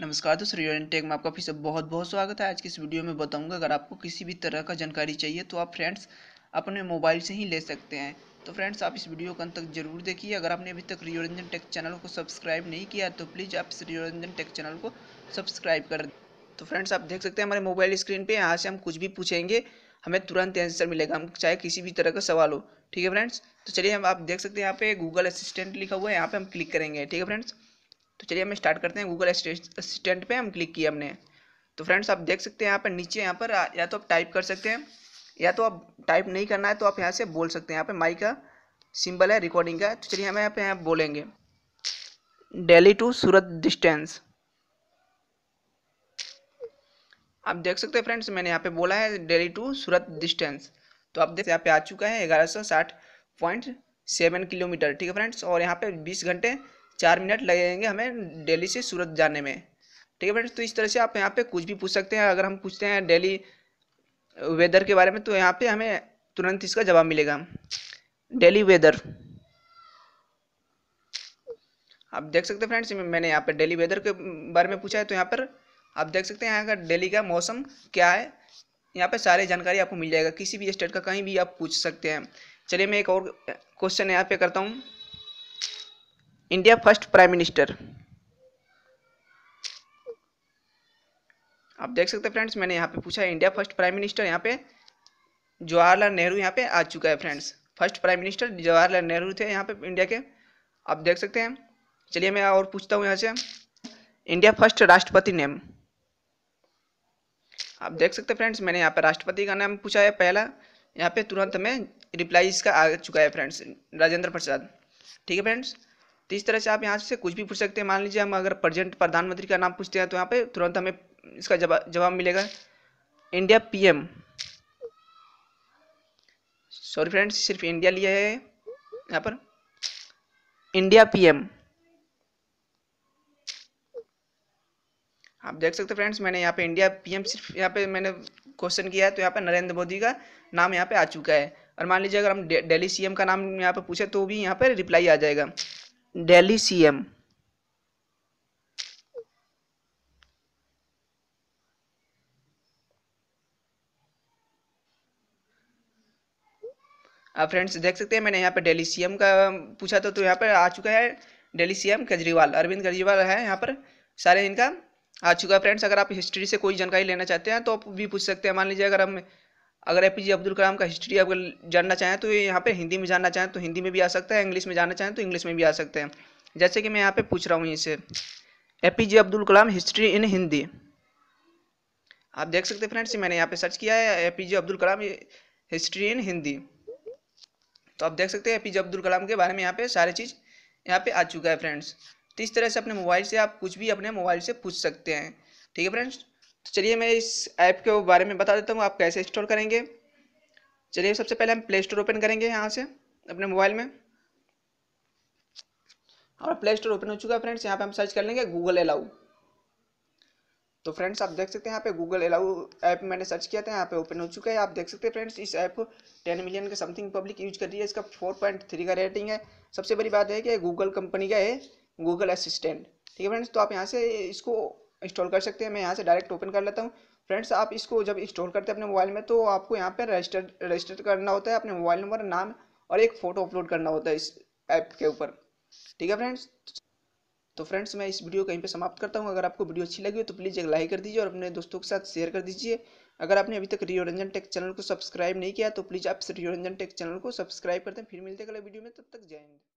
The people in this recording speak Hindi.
नमस्कार दोस्तों रियल एंड टेक में आपका फिर से बहुत बहुत स्वागत है आज की इस वीडियो में बताऊंगा अगर आपको किसी भी तरह का जानकारी चाहिए तो आप फ्रेंड्स अपने मोबाइल से ही ले सकते हैं तो फ्रेंड्स आप इस वीडियो को अंत तक जरूर देखिए अगर आपने अभी तक रियोरंजन टेक चैनल को सब्सक्राइब नहीं किया तो प्लीज़ आप इस रियोरंजन टेक चैनल को सब्सक्राइब कर तो फ्रेंड्स आप देख सकते हैं हमारे मोबाइल स्क्रीन पर यहाँ से हम कुछ भी पूछेंगे हमें तुरंत आंसर मिलेगा हम चाहे किसी भी तरह का सवाल हो ठीक है फ्रेंड्स तो चलिए हम आप देख सकते हैं यहाँ पे गूगल असिस्टेंट लिखा हुआ है यहाँ पे हम क्लिक करेंगे ठीक है फ्रेंड्स तो चलिए हम स्टार्ट करते हैं गूगल असिस्टेंट पे हम क्लिक किया हमने तो फ्रेंड्स आप देख सकते हैं यहाँ पर नीचे यहाँ पर या तो आप टाइप कर सकते हैं या तो आप टाइप नहीं करना है तो आप यहाँ से बोल सकते हैं यहाँ पर माई का सिंबल है रिकॉर्डिंग का तो चलिए हम यहाँ पर यहाँ बोलेंगे डेली टू सूरत डिस्टेंस आप देख सकते हैं फ्रेंड्स मैंने यहाँ पे बोला है डेली टू सूरत डिस्टेंस तो आप देख यहाँ पे आ चुका है ग्यारह सौ साठ पॉइंट सेवन किलोमीटर ठीक है फ्रेंड्स और यहाँ पे बीस घंटे चार मिनट लगेंगे हमें दिल्ली से सूरत जाने में ठीक है फ्रेंड्स तो इस तरह से आप यहाँ पे कुछ भी पूछ सकते हैं अगर हम पूछते हैं डेली वेदर के बारे में तो यहाँ पे हमें तुरंत इसका जवाब मिलेगा डेली वेदर आप देख सकते हैं फ्रेंड्स मैंने यहाँ पर डेली वेदर के बारे में पूछा है तो यहाँ पर आप देख सकते हैं यहाँ का डेली का मौसम क्या है यहाँ पर सारी जानकारी आपको मिल जाएगा किसी भी स्टेट का कहीं भी आप पूछ सकते हैं चलिए मैं एक और क्वेश्चन यहाँ पे करता हूँ इंडिया फर्स्ट प्राइम मिनिस्टर आप देख सकते हैं फ्रेंड्स मैंने यहाँ पे पूछा है इंडिया फर्स्ट प्राइम मिनिस्टर यहाँ पे जवाहरलाल नेहरू यहाँ पे आ चुका है friends first prime minister Jawaharlal Nehru थे यहाँ पे इंडिया के आप देख सकते हैं चलिए मैं और पूछता हूँ यहाँ से इंडिया फर्स्ट राष्ट्रपति नेम आप देख सकते हैं फ्रेंड्स मैंने यहाँ पे राष्ट्रपति का नाम पूछा है पहला यहाँ पे तुरंत हमें रिप्लाई इसका आ चुका है फ्रेंड्स राजेंद्र प्रसाद ठीक है फ्रेंड्स तो इस तरह से आप यहाँ से कुछ भी पूछ सकते हैं मान लीजिए हम अगर प्रेजेंट प्रधानमंत्री का नाम पूछते हैं तो यहाँ पे तुरंत हमें इसका जवाब मिलेगा इंडिया पीएम सॉरी फ्रेंड्स सिर्फ इंडिया लिया है यहाँ पर इंडिया पीएम आप देख सकते हैं फ्रेंड्स मैंने यहाँ पे इंडिया पीएम सिर्फ यहाँ पे मैंने क्वेश्चन किया है तो यहाँ पे नरेंद्र मोदी का नाम यहाँ पे आ चुका है और मान लीजिए अगर हम डेली सीएम का नाम यहाँ पे पूछे तो भी यहाँ पे रिप्लाई आ जाएगा आप फ्रेंड्स देख सकते हैं मैंने यहाँ पर डेली सीएम का पूछा था तो, तो यहाँ पर आ चुका है सीएम केजरीवाल अरविंद केजरीवाल है यहाँ पर सारे इनका आ चुका है फ्रेंड्स अगर आप हिस्ट्री से कोई जानकारी लेना चाहते हैं तो आप भी पूछ सकते हैं मान लीजिए अगर हम अगर ए पी अब्दुल कलाम का हिस्ट्री अगर जानना चाहें तो यहाँ पर हिंदी में जानना चाहें तो हिंदी में भी आ सकता है इंग्लिश में जानना चाहें तो इंग्लिश में भी आ सकते हैं जैसे कि मैं यहाँ पर पूछ रहा हूँ इसे A P J Abdul Kalam history in Hindi आप देख सकते हैं फ्रेंड्स मैंने यहाँ पे सर्च किया है A P J Abdul Kalam history in Hindi तो आप देख सकते हैं ए पी अब्दुल कलाम के बारे में यहाँ पे सारे चीज़ यहाँ पे आ चुका है फ्रेंड्स तो इस तरह से अपने मोबाइल से आप कुछ भी अपने मोबाइल से पूछ सकते हैं ठीक है फ्रेंड्स तो चलिए मैं इस ऐप के बारे में बता देता हूँ आप कैसे इंस्टॉल करेंगे चलिए सबसे पहले हम प्ले स्टोर ओपन करेंगे यहाँ से अपने मोबाइल में और प्ले स्टोर ओपन हो चुका है फ्रेंड्स यहाँ पे हम सर्च कर लेंगे गूगल अलाउ तो फ्रेंड्स आप देख सकते हैं यहाँ पे गूगल अलाउ ऐप मैंने सर्च किया था यहाँ पे ओपन हो चुका है आप देख सकते हैं फ्रेंड्स इस ऐप को टेन मिलियन का समथिंग पब्लिक यूज कर रही है इसका फोर पॉइंट थ्री का रेटिंग है सबसे बड़ी बात है कि गूगल कंपनी का है गूगल असिस्टेंट ठीक है फ्रेंड्स तो आप यहाँ से इसको इंस्टॉल कर सकते हैं मैं यहाँ से डायरेक्ट ओपन कर लेता हूँ फ्रेंड्स आप इसको जब इंस्टॉल करते हैं अपने मोबाइल में तो आपको यहाँ पर रजिस्टर रजिस्टर करना होता है अपने मोबाइल नंबर नाम और एक फ़ोटो अपलोड करना होता है इस ऐप के ऊपर ठीक है फ्रेंड्स तो फ्रेंड्स मैं इस वीडियो कहीं पे समाप्त करता हूँ अगर आपको वीडियो अच्छी लगी हो तो प्लीज़ एक लाइक कर दीजिए और अपने दोस्तों के साथ शेयर कर दीजिए अगर आपने अभी तक रियोरंजन टेक चैनल को सब्सक्राइब नहीं किया तो प्लीज़ आप रियोरंजन टेक चैनल को सब्सक्राइब करते हैं फिर मिलते हैं अगले वीडियो में तब तक जय हिंद